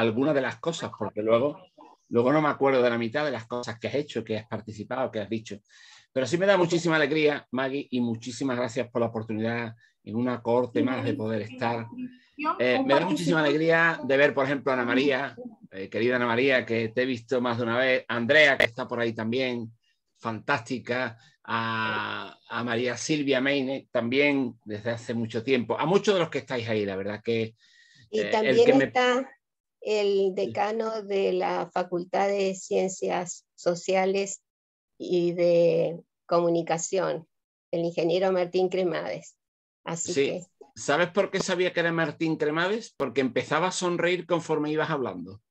algunas de las cosas, porque luego, luego no me acuerdo de la mitad de las cosas que has hecho, que has participado, que has dicho. Pero sí me da muchísima alegría, Maggie, y muchísimas gracias por la oportunidad en una corte más de poder estar. Eh, me da muchísima alegría de ver, por ejemplo, a Ana María, eh, querida Ana María, que te he visto más de una vez, Andrea, que está por ahí también, fantástica, a, María Silvia Meine, también desde hace mucho tiempo, a muchos de los que estáis ahí, la verdad que... y eh, el que está el decano de la Facultad de Ciencias Sociales y de Comunicación, el ingeniero Martín Cremades. Así que... ¿Sabes por qué sabía que era Martín Cremades? Porque empezaba a sonreír conforme ibas hablando.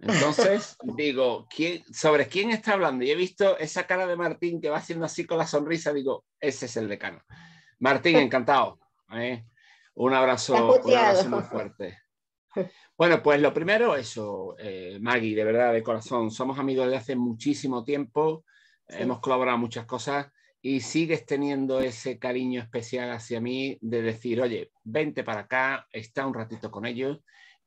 Entonces, digo, ¿sobre quién está hablando? Y he visto esa cara de Martín que va haciendo así con la sonrisa, digo, ese es el decano. Martín, encantado. ¿eh? Un, abrazo, un abrazo muy fuerte. Bueno, pues lo primero, eso, eh, Maggie, de verdad, de corazón, somos amigos de hace muchísimo tiempo, hemos colaborado muchas cosas y sigues teniendo ese cariño especial hacia mí de decir, oye, vente para acá, está un ratito con ellos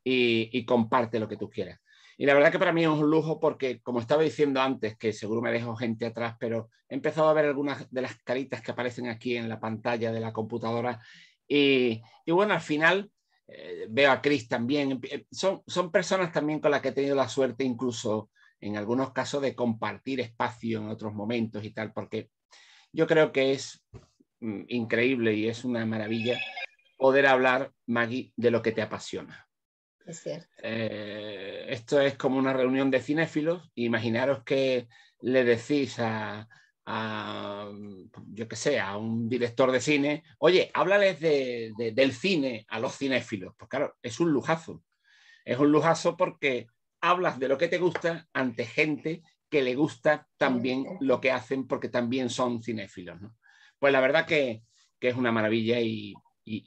y, comparte lo que tú quieras. Y la verdad que para mí es un lujo porque, como estaba diciendo antes, que seguro me dejo gente atrás, pero he empezado a ver algunas de las caritas que aparecen aquí en la pantalla de la computadora. y bueno, al final eh, veo a Chris también, em, eh, son, son personas también con las que he tenido la suerte incluso en algunos casos de compartir espacio en otros momentos y tal, porque yo creo que es mm, increíble y es una maravilla poder hablar, Maggie, de lo que te apasiona. Es cierto. Eh, esto es como una reunión de cinéfilos. Imaginaros que le decís a, a, mm, yo que sé, a un director de cine, oye, háblales del cine a los cinéfilos. Pues claro, es un lujazo. Es un lujazo porque hablas de lo que te gusta ante gente que le gusta también lo que hacen porque también son cinéfilos. ¿no? Pues la verdad que, es una maravilla y,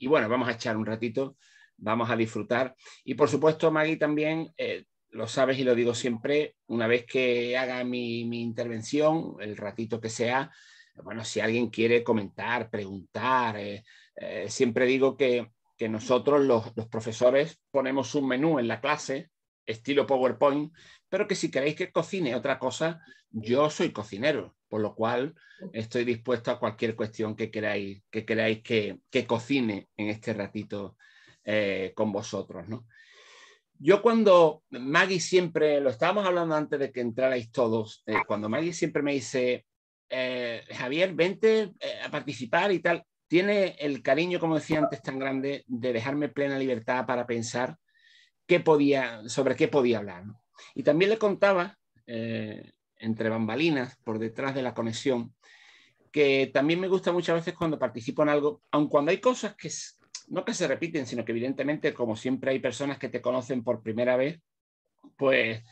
bueno, vamos a echar un ratito, vamos a disfrutar. Y por supuesto, Maggie, también eh, lo sabes y lo digo siempre, una vez que haga mi, intervención, el ratito que sea, bueno, si alguien quiere comentar, preguntar, eh, eh, siempre digo que, nosotros los, profesores ponemos un menú en la clase, estilo PowerPoint, pero que si queréis que cocine otra cosa, yo soy cocinero, por lo cual estoy dispuesto a cualquier cuestión que queráis que, queráis que, cocine en este ratito eh, con vosotros, ¿no? Yo cuando Maggie siempre, lo estábamos hablando antes de que entrarais todos, eh, cuando Maggie siempre me dice, eh, Javier, vente eh, a participar y tal, tiene el cariño, como decía antes, tan grande de dejarme plena libertad para pensar qué podía, sobre qué podía hablar. Y también le contaba, entre bambalinas, por detrás de la conexión, que también me gusta muchas veces cuando participo en algo, aun cuando hay cosas que, no que se repiten, sino que evidentemente, como siempre hay personas que te conocen por primera vez, pues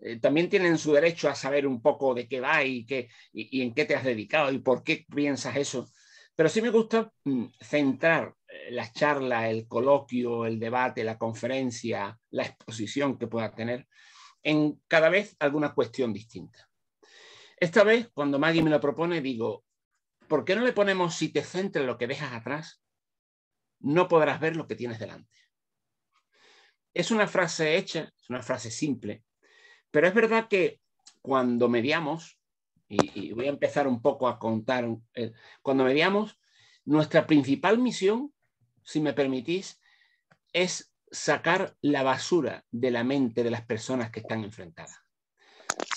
eh, también tienen su derecho a saber un poco de qué va y, qué, y, en qué te has dedicado y por qué piensas eso. Pero sí me gusta mm, centrar eh, la charla, el coloquio, el debate, la conferencia, la exposición que pueda tener en cada vez alguna cuestión distinta. Esta vez, cuando Maggie me lo propone, digo, ¿por qué no le ponemos si te centras lo que dejas atrás? no podrás ver lo que tienes delante. Es una frase hecha, es una frase simple, pero es verdad que cuando mediamos, y, voy a empezar un poco a contar, eh, cuando mediamos, nuestra principal misión, si me permitís, es sacar la basura de la mente de las personas que están enfrentadas.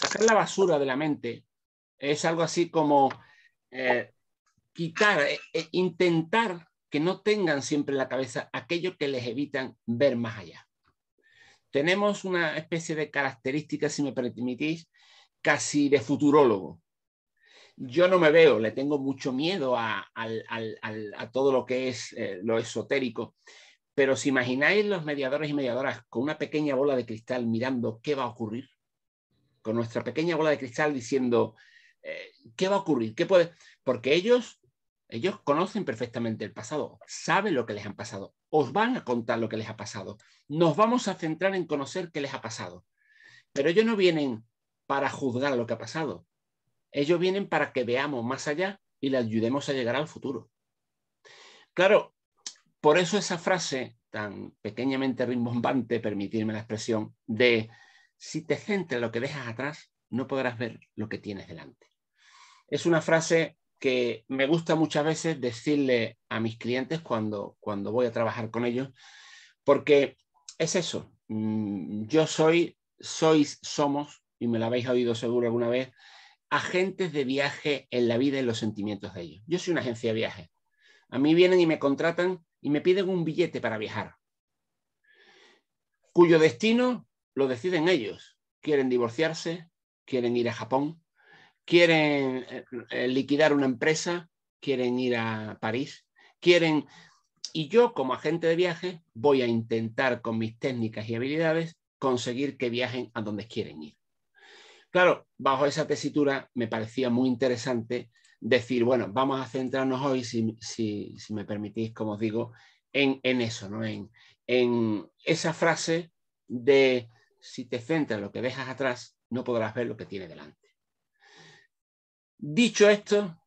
Sacar la basura de la mente es algo así como eh, quitar, eh, intentar que no tengan siempre en la cabeza aquello que les evitan ver más allá. Tenemos una especie de característica, si me permitís, casi de futurólogo. Yo no me veo, le tengo mucho miedo a, todo lo que es eh, lo esotérico, pero si imagináis los mediadores y mediadoras con una pequeña bola de cristal mirando qué va a ocurrir, con nuestra pequeña bola de cristal diciendo eh, qué va a ocurrir, qué puede, porque ellos ellos conocen perfectamente el pasado, saben lo que les han pasado, os van a contar lo que les ha pasado. Nos vamos a centrar en conocer qué les ha pasado. Pero ellos no vienen para juzgar lo que ha pasado. Ellos vienen para que veamos más allá y le ayudemos a llegar al futuro. Claro, por eso esa frase tan pequeñamente rimbombante, permitirme la expresión, de si te centras lo que dejas atrás, no podrás ver lo que tienes delante. Es una frase que me gusta muchas veces decirle a mis clientes cuando, cuando voy a trabajar con ellos, porque es eso, mm, yo soy, sois, somos, y me lo habéis oído seguro alguna vez, agentes de viaje en la vida y los sentimientos de ellos. Yo soy una agencia de viaje. A mí vienen y me contratan y me piden un billete para viajar, cuyo destino lo deciden ellos. Quieren divorciarse, quieren ir a Japón, quieren eh, liquidar una empresa, quieren ir a París, quieren... Y yo como agente de viaje voy a intentar con mis técnicas y habilidades conseguir que viajen a donde quieren ir. Claro, bajo esa tesitura me parecía muy interesante decir, bueno, vamos a centrarnos hoy, si, me permitís, como os digo, en, eso, ¿no? En, en esa frase de si te centras lo que dejas atrás, no podrás ver lo que tiene delante. Dicho esto,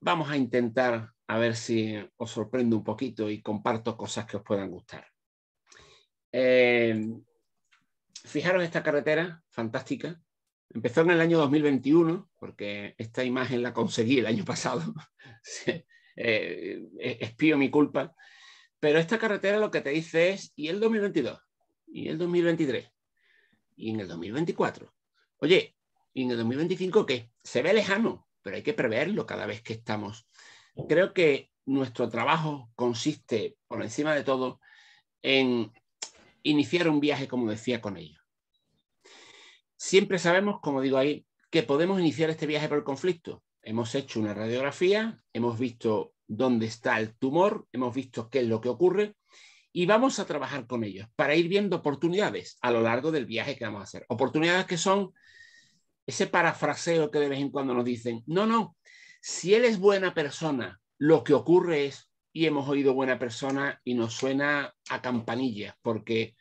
vamos a intentar a ver si os sorprendo un poquito y comparto cosas que os puedan gustar. Eh, fijaros esta carretera fantástica. Empezó en el año 2021, porque esta imagen la conseguí el año pasado. Eh, eh, espío mi culpa. Pero esta carretera lo que te dice es, y el 2022, y el 2023, y en el 2024. Oye, ¿y en el 2025 qué? Se ve lejano, pero hay que preverlo cada vez que estamos. Creo que nuestro trabajo consiste, por encima de todo, en iniciar un viaje, como decía con ellos. Siempre sabemos, como digo ahí, que podemos iniciar este viaje por el conflicto. Hemos hecho una radiografía, hemos visto dónde está el tumor, hemos visto qué es lo que ocurre y vamos a trabajar con ellos para ir viendo oportunidades a lo largo del viaje que vamos a hacer. Oportunidades que son ese parafraseo que de vez en cuando nos dicen, no, no, si él es buena persona, lo que ocurre es, y hemos oído buena persona y nos suena a campanillas, porque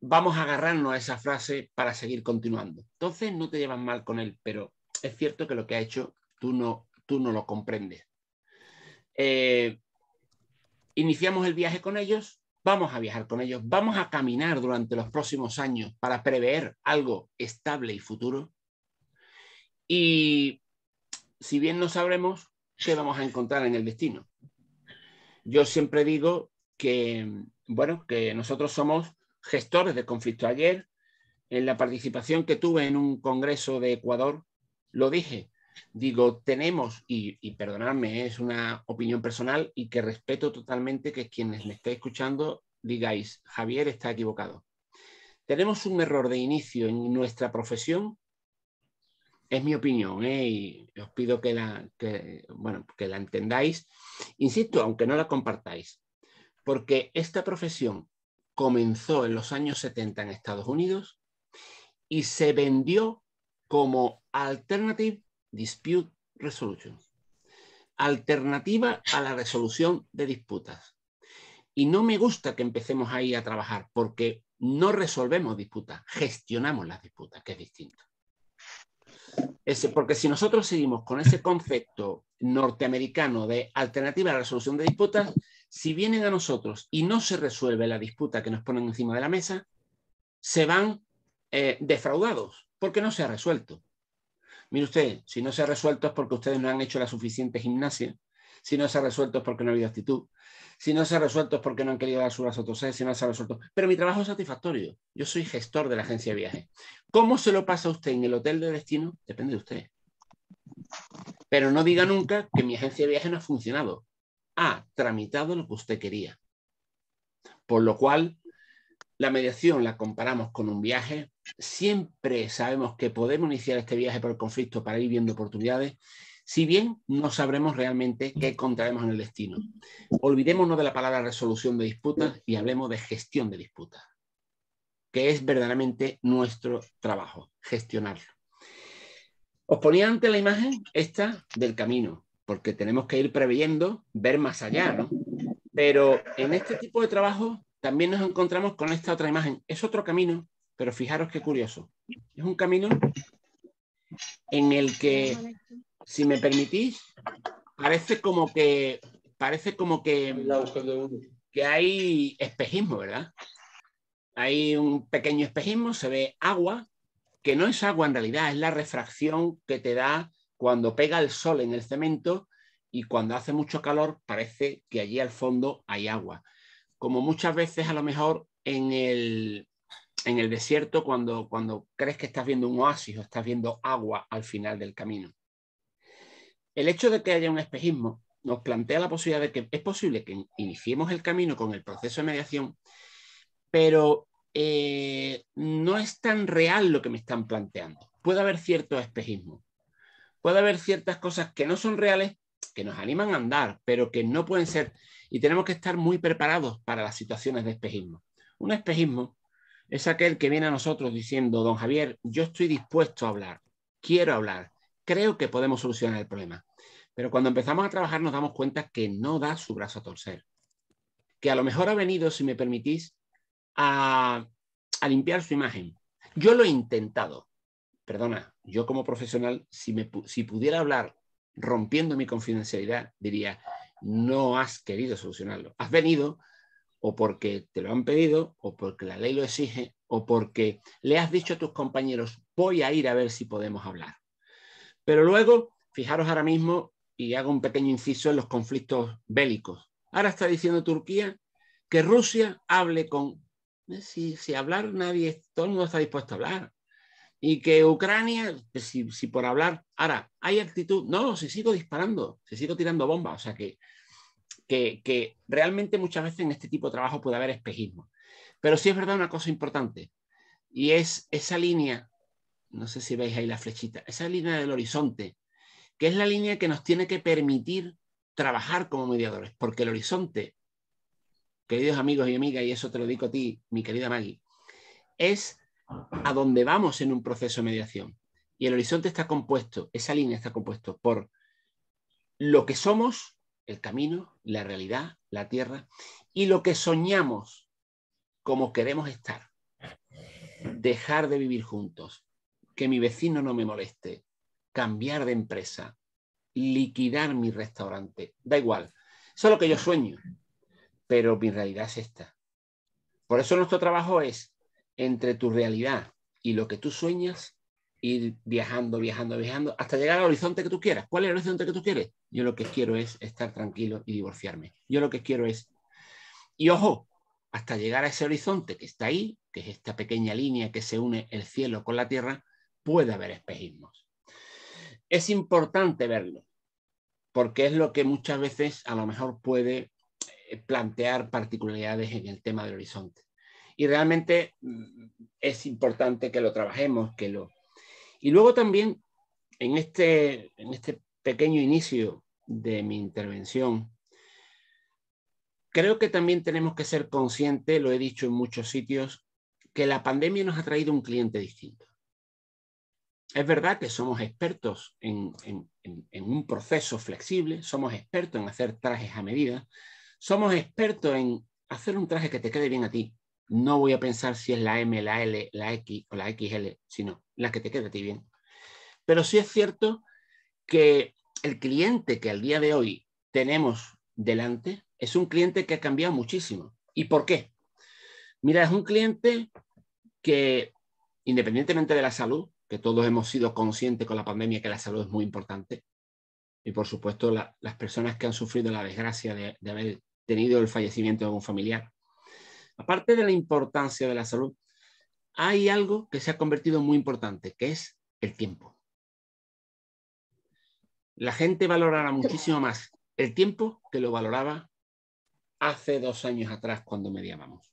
vamos a agarrarnos a esa frase para seguir continuando. Entonces no te llevas mal con él, pero es cierto que lo que ha hecho tú no, tú no lo comprendes. Eh, iniciamos el viaje con ellos, vamos a viajar con ellos, vamos a caminar durante los próximos años para prever algo estable y futuro y si bien no sabremos qué vamos a encontrar en el destino. Yo siempre digo que, bueno, que nosotros somos gestores de conflicto. Ayer, en la participación que tuve en un congreso de Ecuador, lo dije. Digo, tenemos, y, perdonadme, es una opinión personal y que respeto totalmente que quienes me estén escuchando digáis, Javier está equivocado. Tenemos un error de inicio en nuestra profesión es mi opinión ¿eh? y os pido que la, bueno, que la entendáis, insisto, aunque no la compartáis, porque esta profesión comenzó en los años 70 en Estados Unidos y se vendió como Alternative Dispute Resolution, alternativa a la resolución de disputas. Y no me gusta que empecemos ahí a trabajar porque no resolvemos disputas, gestionamos las disputas, que es distinto porque si nosotros seguimos con ese concepto norteamericano de alternativa a la resolución de disputas, si vienen a nosotros y no se resuelve la disputa que nos ponen encima de la mesa, se van eh, defraudados porque no se ha resuelto. Mire usted, si no se ha resuelto es porque ustedes no han hecho la suficiente gimnasia, si no se ha resuelto es porque no ha habido actitud, si no se ha resuelto es porque no han querido dar su a si no se ha resuelto. Pero mi trabajo es satisfactorio. Yo soy gestor de la agencia de viajes. ¿Cómo se lo pasa usted en el hotel de destino? Depende de usted. Pero no diga nunca que mi agencia de viajes no ha funcionado. Ha tramitado lo que usted quería. Por lo cual, la mediación la comparamos con un viaje. Siempre sabemos que podemos iniciar este viaje por el conflicto para ir viendo oportunidades si bien no sabremos realmente qué encontraremos en el destino. Olvidémonos de la palabra resolución de disputas y hablemos de gestión de disputas, que es verdaderamente nuestro trabajo, gestionarlo. Os ponía ante la imagen esta del camino, porque tenemos que ir preveyendo, ver más allá, ¿no? Pero en este tipo de trabajo también nos encontramos con esta otra imagen. Es otro camino, pero fijaros qué curioso. Es un camino en el que si me permitís, parece como que parece como que, que hay espejismo, ¿verdad? Hay un pequeño espejismo, se ve agua, que no es agua en realidad, es la refracción que te da cuando pega el sol en el cemento y cuando hace mucho calor parece que allí al fondo hay agua. Como muchas veces a lo mejor en el, en el desierto cuando, cuando crees que estás viendo un oasis o estás viendo agua al final del camino. El hecho de que haya un espejismo nos plantea la posibilidad de que es posible que iniciemos el camino con el proceso de mediación, pero eh, no es tan real lo que me están planteando. Puede haber cierto espejismo, puede haber ciertas cosas que no son reales, que nos animan a andar, pero que no pueden ser, y tenemos que estar muy preparados para las situaciones de espejismo. Un espejismo es aquel que viene a nosotros diciendo, don Javier, yo estoy dispuesto a hablar, quiero hablar, creo que podemos solucionar el problema. Pero cuando empezamos a trabajar nos damos cuenta que no da su brazo a torcer. Que a lo mejor ha venido, si me permitís, a, limpiar su imagen. Yo lo he intentado. Perdona, yo como profesional, si, me, si pudiera hablar rompiendo mi confidencialidad, diría, no has querido solucionarlo. Has venido o porque te lo han pedido, o porque la ley lo exige, o porque le has dicho a tus compañeros, voy a ir a ver si podemos hablar. Pero luego, fijaros ahora mismo y hago un pequeño inciso en los conflictos bélicos. Ahora está diciendo Turquía que Rusia hable con... Eh, si, si hablar nadie, todo el mundo está dispuesto a hablar. Y que Ucrania, si, por hablar, ahora, hay actitud, no, se sigo disparando, se sigo tirando bombas, o sea que, que, que realmente muchas veces en este tipo de trabajo puede haber espejismo. Pero sí es verdad una cosa importante, y es esa línea, no sé si veis ahí la flechita, esa línea del horizonte que es la línea que nos tiene que permitir trabajar como mediadores, porque el horizonte, queridos amigos y amigas, y eso te lo digo a ti, mi querida Maggie, es a dónde vamos en un proceso de mediación. Y el horizonte está compuesto, esa línea está compuesto por lo que somos, el camino, la realidad, la tierra, y lo que soñamos, como queremos estar. Dejar de vivir juntos, que mi vecino no me moleste, cambiar de empresa, liquidar mi restaurante, da igual. Solo que yo sueño, pero mi realidad es esta. Por eso nuestro trabajo es entre tu realidad y lo que tú sueñas, ir viajando, viajando, viajando, hasta llegar al horizonte que tú quieras. ¿Cuál es el horizonte que tú quieres? Yo lo que quiero es estar tranquilo y divorciarme. Yo lo que quiero es... Y ojo, hasta llegar a ese horizonte que está ahí, que es esta pequeña línea que se une el cielo con la tierra, puede haber espejismos es importante verlo, porque es lo que muchas veces a lo mejor puede eh, plantear particularidades en el tema del horizonte. Y realmente mm, es importante que lo trabajemos, que lo... Y luego también, en este, en este pequeño inicio de mi intervención, creo que también tenemos que ser conscientes, lo he dicho en muchos sitios, que la pandemia nos ha traído un cliente distinto. Es verdad que somos expertos en, un proceso flexible, somos expertos en hacer trajes a medida, somos expertos en hacer un traje que te quede bien a ti. No voy a pensar si es la M, la L, la X o la XL, sino la que te quede a ti bien. Pero sí es cierto que el cliente que al día de hoy tenemos delante es un cliente que ha cambiado muchísimo. ¿Y por qué? Mira, es un cliente que, independientemente de la salud, que todos hemos sido conscientes con la pandemia que la salud es muy importante. Y por supuesto, las personas que han sufrido la desgracia de, de, haber tenido el fallecimiento de un familiar. Aparte de la importancia de la salud, hay algo que se ha convertido en muy importante, que es el tiempo. La gente valorará muchísimo más el tiempo que lo valoraba hace dos años atrás cuando mediábamos.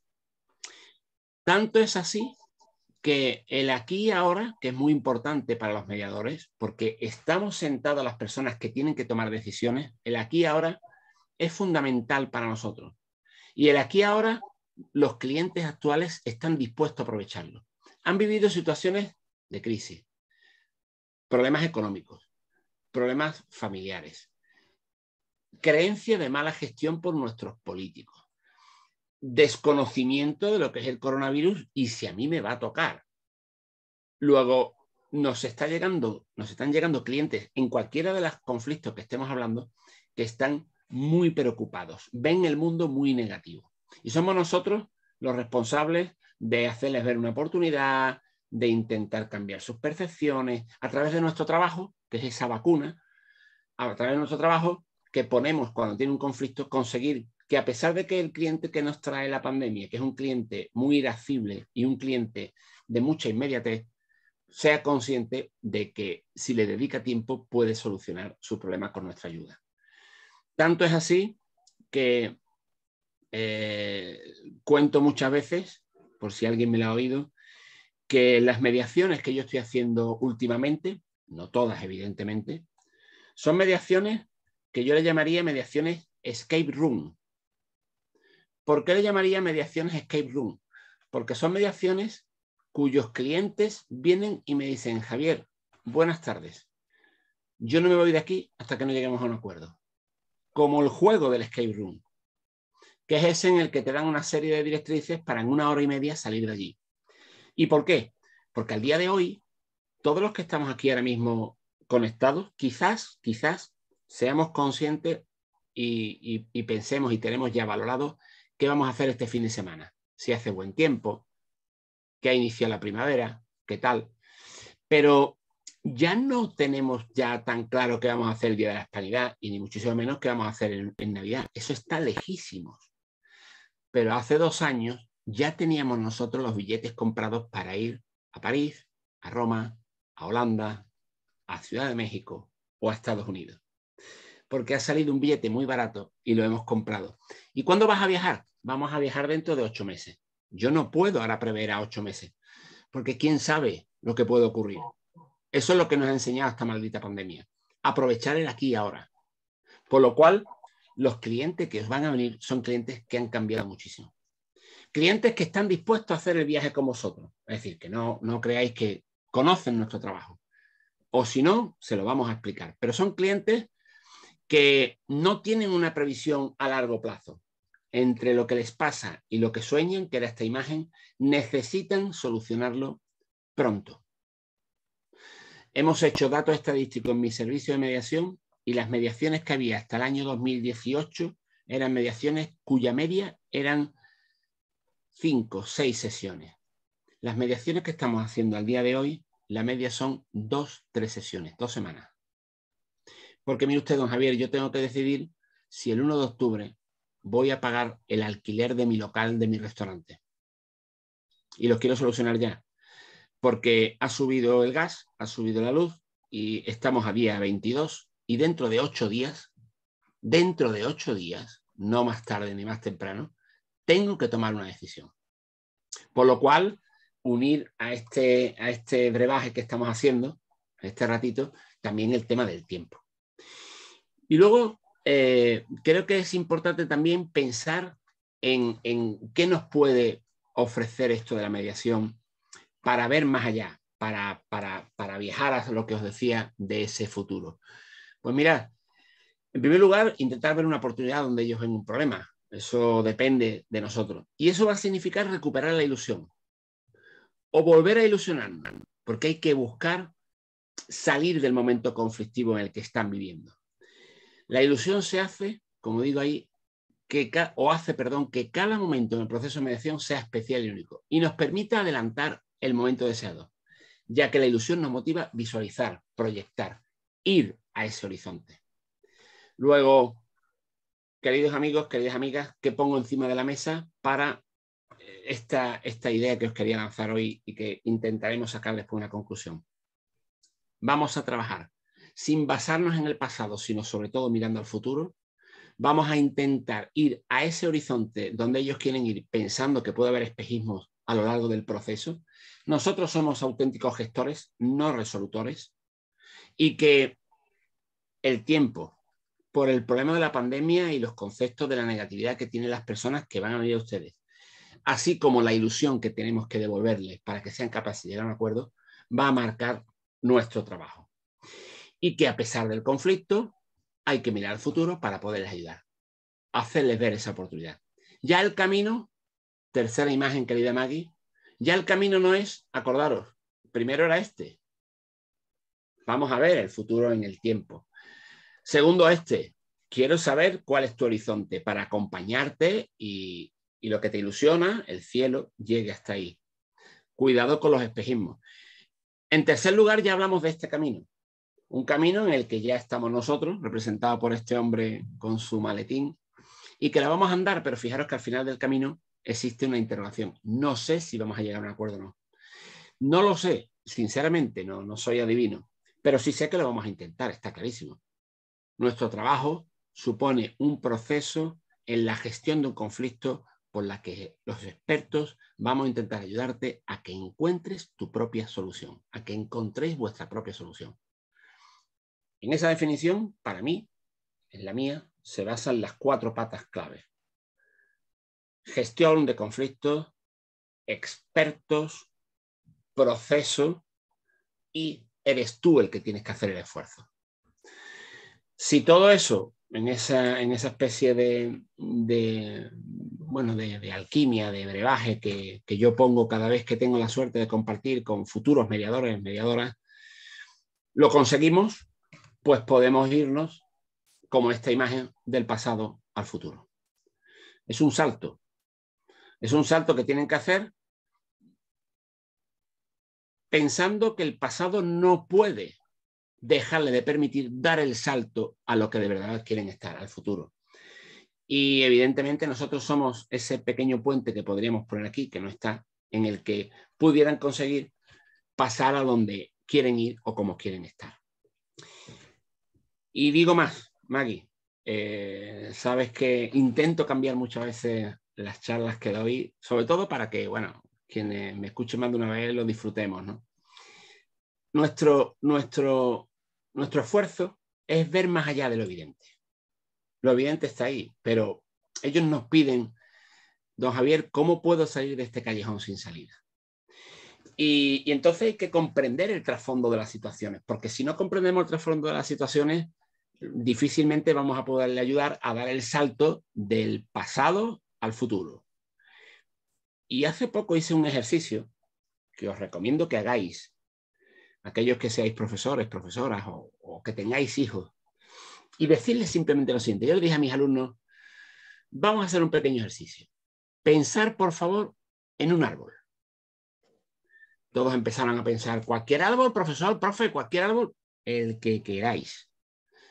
Tanto es así que el aquí y ahora, que es muy importante para los mediadores, porque estamos sentados las personas que tienen que tomar decisiones, el aquí y ahora es fundamental para nosotros. Y el aquí y ahora, los clientes actuales están dispuestos a aprovecharlo. Han vivido situaciones de crisis, problemas económicos, problemas familiares, creencia de mala gestión por nuestros políticos desconocimiento de lo que es el coronavirus y si a mí me va a tocar. Luego, nos, está llegando, nos están llegando clientes en cualquiera de los conflictos que estemos hablando que están muy preocupados, ven el mundo muy negativo. Y somos nosotros los responsables de hacerles ver una oportunidad, de intentar cambiar sus percepciones a través de nuestro trabajo, que es esa vacuna, a través de nuestro trabajo que ponemos cuando tiene un conflicto, conseguir que a pesar de que el cliente que nos trae la pandemia, que es un cliente muy irascible y un cliente de mucha inmediatez, sea consciente de que si le dedica tiempo puede solucionar su problema con nuestra ayuda. Tanto es así que eh, cuento muchas veces, por si alguien me lo ha oído, que las mediaciones que yo estoy haciendo últimamente, no todas evidentemente, son mediaciones que yo le llamaría mediaciones escape room, ¿Por qué le llamaría mediaciones escape room? Porque son mediaciones cuyos clientes vienen y me dicen, Javier, buenas tardes. Yo no me voy de aquí hasta que no lleguemos a un acuerdo. Como el juego del escape room, que es ese en el que te dan una serie de directrices para en una hora y media salir de allí. ¿Y por qué? Porque al día de hoy, todos los que estamos aquí ahora mismo conectados, quizás, quizás seamos conscientes y, pensemos y tenemos ya valorado qué vamos a hacer este fin de semana, si hace buen tiempo, que ha iniciado la primavera, qué tal. Pero ya no tenemos ya tan claro qué vamos a hacer el Día de la Hispanidad y ni muchísimo menos qué vamos a hacer en, Navidad. Eso está lejísimo. Pero hace dos años ya teníamos nosotros los billetes comprados para ir a París, a Roma, a Holanda, a Ciudad de México o a Estados Unidos porque ha salido un billete muy barato y lo hemos comprado. ¿Y cuándo vas a viajar? Vamos a viajar dentro de ocho meses. Yo no puedo ahora prever a ocho meses, porque quién sabe lo que puede ocurrir. Eso es lo que nos ha enseñado esta maldita pandemia. Aprovechar el aquí y ahora. Por lo cual, los clientes que os van a venir son clientes que han cambiado muchísimo. Clientes que están dispuestos a hacer el viaje con vosotros. Es decir, que no, no creáis que conocen nuestro trabajo. O si no, se lo vamos a explicar. Pero son clientes que no tienen una previsión a largo plazo. Entre lo que les pasa y lo que sueñan, que era esta imagen, necesitan solucionarlo pronto. Hemos hecho datos estadísticos en mi servicio de mediación y las mediaciones que había hasta el año 2018 eran mediaciones cuya media eran cinco, seis sesiones. Las mediaciones que estamos haciendo al día de hoy, la media son dos, tres sesiones, dos semanas. Porque mire usted, don Javier, yo tengo que decidir si el 1 de octubre voy a pagar el alquiler de mi local, de mi restaurante. Y lo quiero solucionar ya. Porque ha subido el gas, ha subido la luz y estamos a día 22 y dentro de ocho días, dentro de ocho días, no más tarde ni más temprano, tengo que tomar una decisión. Por lo cual, unir a este, a este brebaje que estamos haciendo, este ratito, también el tema del tiempo. Y luego, eh, creo que es importante también pensar en, qué nos puede ofrecer esto de la mediación para ver más allá, para, viajar a lo que os decía de ese futuro? Pues mirad, en primer lugar, intentar ver una oportunidad donde ellos ven un problema. Eso depende de nosotros. Y eso va a significar recuperar la ilusión o volver a ilusionarnos, porque hay que buscar salir del momento conflictivo en el que están viviendo. La ilusión se hace, como digo ahí, que o hace, perdón, que cada momento en el proceso de mediación sea especial y único y nos permita adelantar el momento deseado, ya que la ilusión nos motiva a visualizar, proyectar, ir a ese horizonte. Luego, queridos amigos, queridas amigas, ¿qué pongo encima de la mesa para eh, esta, esta idea que os quería lanzar hoy y que intentaremos sacarles por una conclusión? vamos a trabajar sin basarnos en el pasado, sino sobre todo mirando al futuro. Vamos a intentar ir a ese horizonte donde ellos quieren ir pensando que puede haber espejismos a lo largo del proceso. Nosotros somos auténticos gestores, no resolutores, y que el tiempo, por el problema de la pandemia y los conceptos de la negatividad que tienen las personas que van a venir a ustedes, así como la ilusión que tenemos que devolverles para que sean capaces de llegar a un acuerdo, va a marcar nuestro trabajo. Y que a pesar del conflicto, hay que mirar al futuro para poderles ayudar, hacerles ver esa oportunidad. Ya el camino, tercera imagen, querida Maggie, ya el camino no es, acordaros, primero era este. Vamos a ver el futuro en el tiempo. Segundo, este. Quiero saber cuál es tu horizonte para acompañarte y, lo que te ilusiona, el cielo, llegue hasta ahí. Cuidado con los espejismos. En tercer lugar, ya hablamos de este camino, un camino en el que ya estamos nosotros, representado por este hombre con su maletín, y que la vamos a andar, pero fijaros que al final del camino existe una interrogación. No sé si vamos a llegar a un acuerdo o no. No lo sé, sinceramente, no, no soy adivino, pero sí sé que lo vamos a intentar, está clarísimo. Nuestro trabajo supone un proceso en la gestión de un conflicto por la que los expertos vamos a intentar ayudarte a que encuentres tu propia solución, a que encontréis vuestra propia solución. En esa definición, para mí, en la mía, se basan las cuatro patas clave. Gestión de conflictos, expertos, proceso y eres tú el que tienes que hacer el esfuerzo. Si todo eso en esa, especie de, bueno, de, alquimia, de brebaje que, que, yo pongo cada vez que tengo la suerte de compartir con futuros mediadores, mediadoras, lo conseguimos, pues podemos irnos como esta imagen del pasado al futuro. Es un salto. Es un salto que tienen que hacer pensando que el pasado no puede dejarle de permitir dar el salto a lo que de verdad quieren estar, al futuro. Y evidentemente nosotros somos ese pequeño puente que podríamos poner aquí, que no está, en el que pudieran conseguir pasar a donde quieren ir o como quieren estar. Y digo más, Maggie, eh, sabes que intento cambiar muchas veces las charlas que doy, sobre todo para que, bueno, quienes me escuchen más de una vez lo disfrutemos, ¿no? Nuestro, nuestro nuestro esfuerzo es ver más allá de lo evidente. Lo evidente está ahí, pero ellos nos piden, don Javier, ¿cómo puedo salir de este callejón sin salida? Y, entonces hay que comprender el trasfondo de las situaciones, porque si no comprendemos el trasfondo de las situaciones, difícilmente vamos a poderle ayudar a dar el salto del pasado al futuro. Y hace poco hice un ejercicio que os recomiendo que hagáis, aquellos que seáis profesores, profesoras o, que tengáis hijos, y decirles simplemente lo siguiente. Yo dije a mis alumnos, vamos a hacer un pequeño ejercicio. Pensar, por favor, en un árbol. Todos empezaron a pensar, cualquier árbol, profesor, profe, cualquier árbol, el que queráis.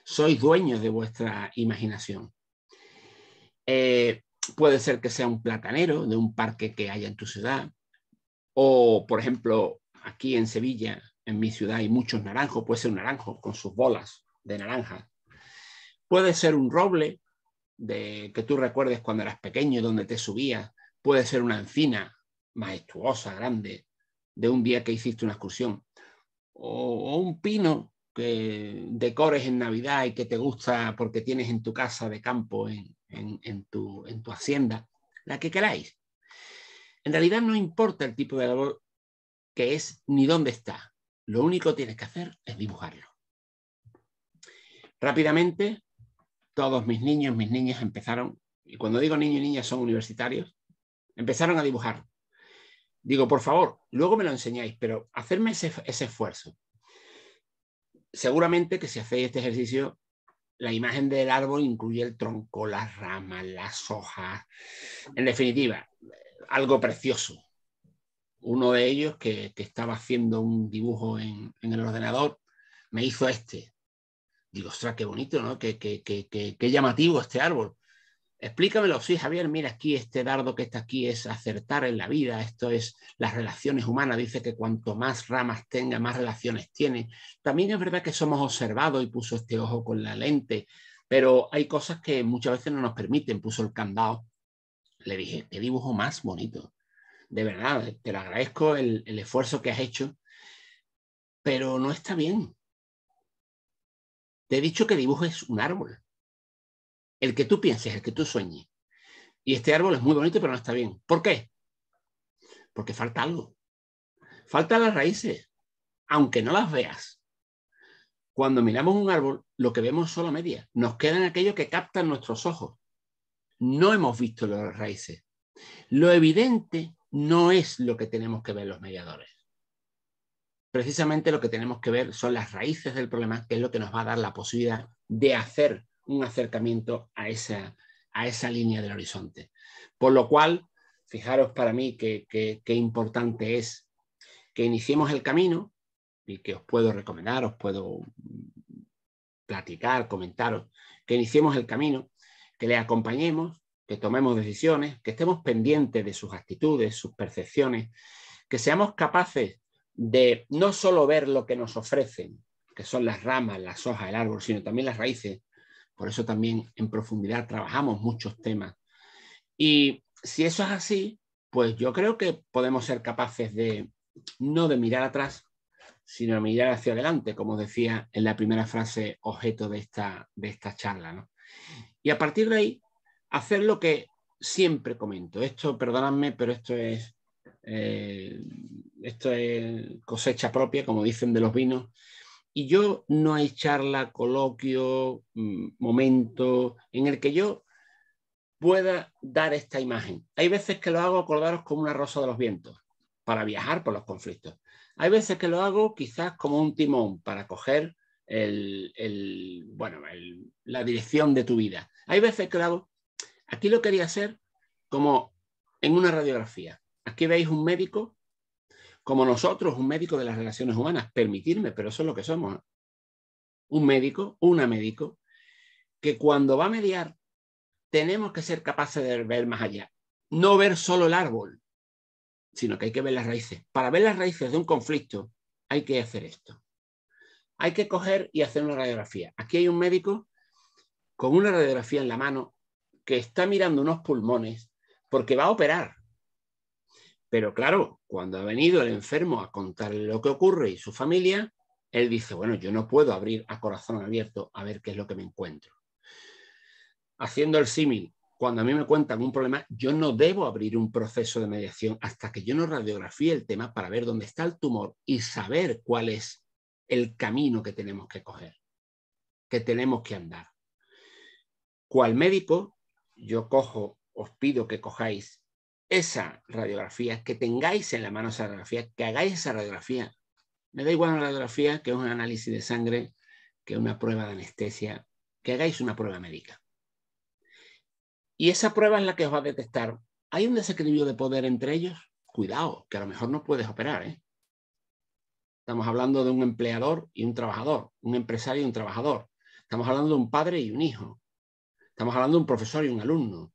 Sois dueños de vuestra imaginación. Eh, puede ser que sea un platanero de un parque que haya en tu ciudad, o, por ejemplo, aquí en Sevilla, en mi ciudad hay muchos naranjos, puede ser un naranjo con sus bolas de naranja. Puede ser un roble de, que tú recuerdes cuando eras pequeño, donde te subías. Puede ser una encina majestuosa, grande, de un día que hiciste una excursión. O, un pino que decores en Navidad y que te gusta porque tienes en tu casa de campo, en, tu, en tu hacienda, la que queráis. En realidad no importa el tipo de labor que es ni dónde está. Lo único que tienes que hacer es dibujarlo. Rápidamente, todos mis niños, mis niñas empezaron, y cuando digo niños y niñas son universitarios, empezaron a dibujar. Digo, por favor, luego me lo enseñáis, pero hacerme ese, ese esfuerzo. Seguramente que si hacéis este ejercicio, la imagen del árbol incluye el tronco, las ramas, las hojas, en definitiva, algo precioso, uno de ellos que, estaba haciendo un dibujo en, el ordenador, me hizo este. Digo, ostras, qué bonito, ¿no? Qué, qué, llamativo este árbol. Explícamelo, sí, Javier, mira aquí este dardo que está aquí es acertar en la vida, esto es las relaciones humanas, dice que cuanto más ramas tenga, más relaciones tiene. También es verdad que somos observados y puso este ojo con la lente, pero hay cosas que muchas veces no nos permiten, puso el candado. Le dije, qué dibujo más bonito de verdad, te lo agradezco el, esfuerzo que has hecho, pero no está bien. Te he dicho que dibujes un árbol, el que tú pienses, el que tú sueñes. Y este árbol es muy bonito, pero no está bien. ¿Por qué? Porque falta algo. Faltan las raíces, aunque no las veas. Cuando miramos un árbol, lo que vemos solo media. Nos quedan aquellos que captan nuestros ojos. No hemos visto las raíces. Lo evidente no es lo que tenemos que ver los mediadores. Precisamente lo que tenemos que ver son las raíces del problema, que es lo que nos va a dar la posibilidad de hacer un acercamiento a esa, línea del horizonte. Por lo cual, fijaros para mí que, que importante es que iniciemos el camino y que os puedo recomendar, os puedo platicar, comentaros, que iniciemos el camino, que le acompañemos, que tomemos decisiones, que estemos pendientes de sus actitudes, sus percepciones, que seamos capaces de no solo ver lo que nos ofrecen, que son las ramas, las hojas, el árbol, sino también las raíces. Por eso también en profundidad trabajamos muchos temas. Y si eso es así, pues yo creo que podemos ser capaces de no de mirar atrás, sino de mirar hacia adelante, como decía en la primera frase objeto de esta, de esta charla. Y a partir de ahí, hacer lo que siempre comento. Esto, perdonadme, pero esto es, eh, esto es cosecha propia, como dicen de los vinos. Y yo no hay charla, coloquio, mm, momento en el que yo pueda dar esta imagen. Hay veces que lo hago, acordaros, como una rosa de los vientos, para viajar por los conflictos. Hay veces que lo hago quizás como un timón, para coger el, bueno, la dirección de tu vida. Hay veces que lo hago Aquí lo quería hacer como en una radiografía. Aquí veis un médico, como nosotros, un médico de las relaciones humanas, permitirme, pero eso es lo que somos. Un médico, una médico, que cuando va a mediar, tenemos que ser capaces de ver más allá. No ver solo el árbol, sino que hay que ver las raíces. Para ver las raíces de un conflicto, hay que hacer esto. Hay que coger y hacer una radiografía. Aquí hay un médico con una radiografía en la mano que está mirando unos pulmones porque va a operar. Pero claro, cuando ha venido el enfermo a contarle lo que ocurre y su familia, él dice, bueno, yo no puedo abrir a corazón abierto a ver qué es lo que me encuentro. Haciendo el símil, cuando a mí me cuentan un problema, yo no debo abrir un proceso de mediación hasta que yo no radiografíe el tema para ver dónde está el tumor y saber cuál es el camino que tenemos que coger, que tenemos que andar. Cual médico, yo cojo, os pido que cojáis esa radiografía, que tengáis en la mano esa radiografía, que hagáis esa radiografía. Me da igual una radiografía que un análisis de sangre, que una prueba de anestesia, que hagáis una prueba médica. Y esa prueba es la que os va a detectar. ¿Hay un desequilibrio de poder entre ellos? Cuidado, que a lo mejor no puedes operar. ¿eh? Estamos hablando de un empleador y un trabajador, un empresario y un trabajador. Estamos hablando de un padre y un hijo. Estamos hablando de un profesor y un alumno.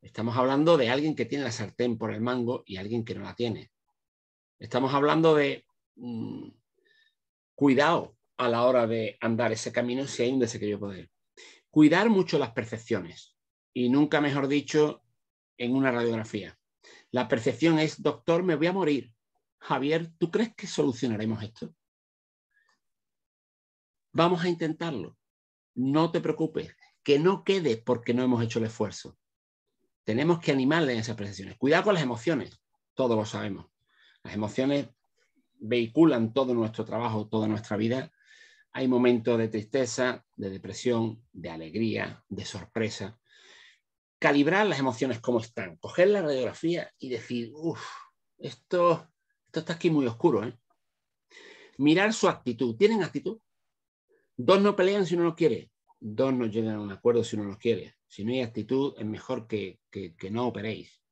Estamos hablando de alguien que tiene la sartén por el mango y alguien que no la tiene. Estamos hablando de mm, cuidado a la hora de andar ese camino si hay un desequilibrio poder. Cuidar mucho las percepciones y nunca mejor dicho en una radiografía. La percepción es, doctor, me voy a morir. Javier, ¿tú crees que solucionaremos esto? Vamos a intentarlo. No te preocupes que no quede porque no hemos hecho el esfuerzo. Tenemos que animarle en esas presentaciones Cuidado con las emociones, todos lo sabemos. Las emociones vehiculan todo nuestro trabajo, toda nuestra vida. Hay momentos de tristeza, de depresión, de alegría, de sorpresa. Calibrar las emociones como están, coger la radiografía y decir, uff, esto, esto está aquí muy oscuro. ¿eh?". Mirar su actitud. ¿Tienen actitud? Dos no pelean si uno no quiere dos no llegan a un acuerdo si uno los quiere. Si no hay actitud, es mejor que, que, no operéis.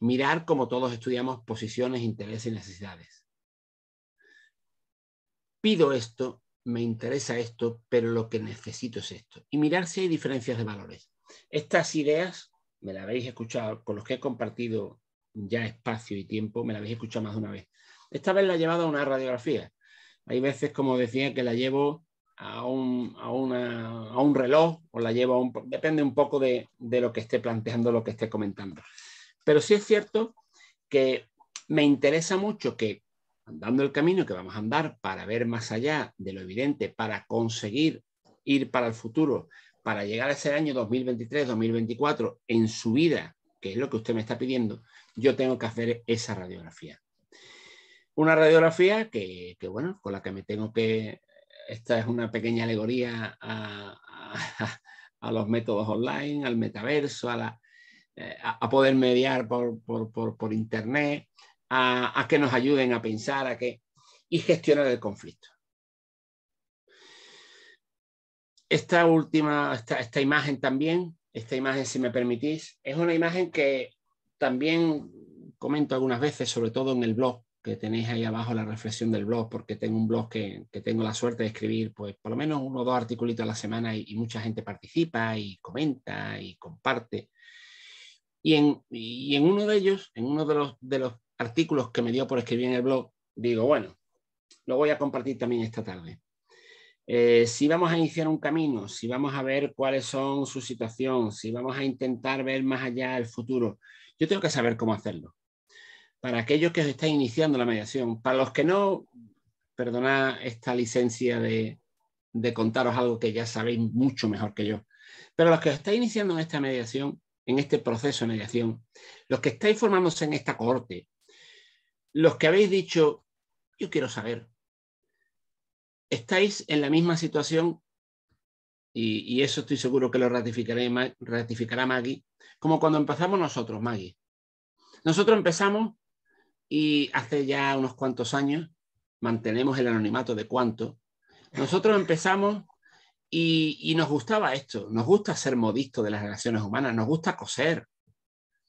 Mirar como todos estudiamos posiciones, intereses y necesidades. Pido esto, me interesa esto, pero lo que necesito es esto. Y mirar si hay diferencias de valores. Estas ideas, me las habéis escuchado, con los que he compartido ya espacio y tiempo, me las habéis escuchado más de una vez. Esta vez la he llevado a una radiografía. Hay veces, como decía, que la llevo a un, reloj o la lleva un... Depende un poco de, lo que esté planteando, lo que esté comentando. Pero sí es cierto que me interesa mucho que andando el camino que vamos a andar para ver más allá de lo evidente, para conseguir ir para el futuro, para llegar a ese año 2023-2024 en su vida, que es lo que usted me está pidiendo, yo tengo que hacer esa radiografía. Una radiografía que, que bueno, con la que me tengo que esta es una pequeña alegoría a, los métodos online, al metaverso, a, eh, poder mediar por, Internet, a, que nos ayuden a pensar y gestionar el conflicto. Esta última, esta imagen también, esta imagen, si me permitís, es una imagen que también comento algunas veces, sobre todo en el blog, que tenéis ahí abajo la reflexión del blog, porque tengo un blog que, tengo la suerte de escribir, pues por lo menos uno o dos articulitos a la semana y, mucha gente participa y comenta y comparte. Y en, en, uno de ellos, en uno de los, de los artículos que me dio por escribir en el blog, digo, bueno, lo voy a compartir también esta tarde. Eh, si vamos a iniciar un camino, si vamos a ver cuáles son su situación, si vamos a intentar ver más allá el futuro, yo tengo que saber cómo hacerlo para aquellos que os estáis iniciando la mediación, para los que no, perdonad esta licencia de, contaros algo que ya sabéis mucho mejor que yo, pero los que os estáis iniciando en esta mediación, en este proceso de mediación, los que estáis formándose en esta corte, los que habéis dicho, yo quiero saber, estáis en la misma situación, y, eso estoy seguro que lo ratificaré, ratificará Maggie, como cuando empezamos nosotros, Maggie. Nosotros empezamos y hace ya unos cuantos años mantenemos el anonimato de cuánto. Nosotros empezamos y, nos gustaba esto, nos gusta ser modistos de las relaciones humanas, nos gusta coser,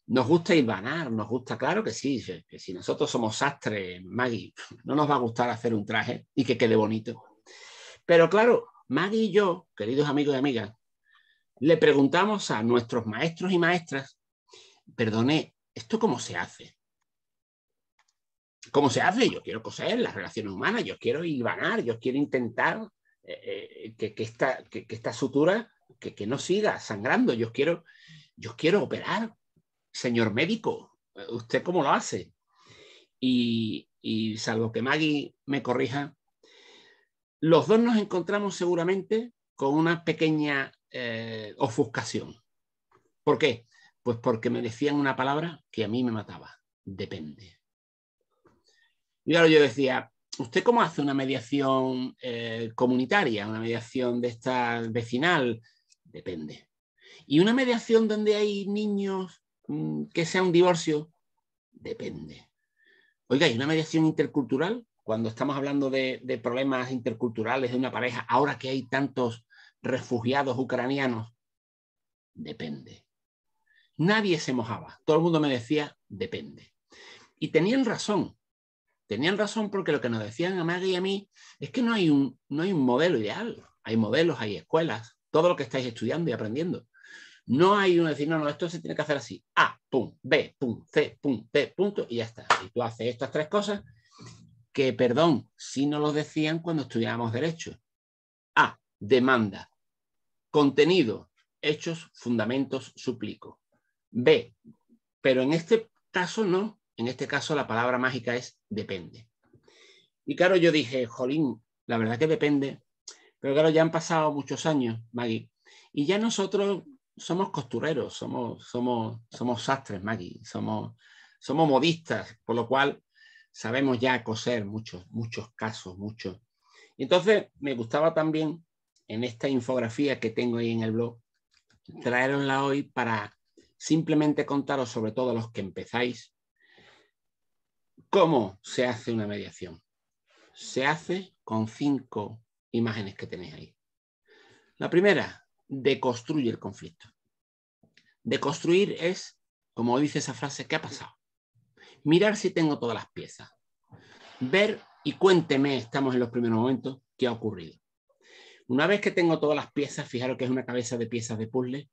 nos gusta hilvanar, nos gusta, claro que sí, que si nosotros somos sastres, Maggie, no nos va a gustar hacer un traje y que quede bonito. Pero claro, Maggie y yo, queridos amigos y amigas, le preguntamos a nuestros maestros y maestras, perdone, ¿esto cómo se hace? ¿Cómo se hace? Yo quiero coser las relaciones humanas, yo quiero ibanar, yo quiero intentar eh, eh, que, esta, sutura que, no siga sangrando, yo quiero, operar. Señor médico, ¿usted cómo lo hace? Y, salvo que Maggie me corrija, los dos nos encontramos seguramente con una pequeña eh, ofuscación. ¿Por qué? Pues porque me decían una palabra que a mí me mataba. Depende. Y claro, yo decía, ¿usted cómo hace una mediación eh, comunitaria, una mediación de esta vecinal? Depende. ¿Y una mediación donde hay niños mm, que sea un divorcio? Depende. Oiga, ¿y una mediación intercultural? Cuando estamos hablando de problemas interculturales de una pareja, ahora que hay tantos refugiados ucranianos, depende. Nadie se mojaba, todo el mundo me decía, depende. Y tenían razón, tenían razón porque lo que nos decían a Maggie y a mí es que no hay un, no hay un modelo ideal. Hay modelos, hay escuelas, todo lo que estáis estudiando y aprendiendo. No hay uno decir, no, no, esto se tiene que hacer así. A, pum, B, pum, C, pum, T, punto, y ya está. Y tú haces estas tres cosas que, perdón, si no lo decían cuando estudiábamos derecho. A, demanda. Contenido, hechos, fundamentos, suplico. B, pero en este caso no. En este caso la palabra mágica es depende. Y claro, yo dije, jolín, la verdad que depende. Pero claro, ya han pasado muchos años, Maggie. Y ya nosotros somos costureros, somos, somos, somos sastres, Maggie. Somos, somos modistas, por lo cual sabemos ya coser muchos, muchos casos, muchos. Entonces, me gustaba también en esta infografía que tengo ahí en el blog, traerla hoy para simplemente contaros, sobre todo los que empezáis, ¿Cómo se hace una mediación? Se hace con cinco imágenes que tenéis ahí. La primera, deconstruye el conflicto. Deconstruir es, como dice esa frase, ¿qué ha pasado? Mirar si tengo todas las piezas. Ver y cuénteme, estamos en los primeros momentos, qué ha ocurrido. Una vez que tengo todas las piezas, fijaros que es una cabeza de piezas de puzzle,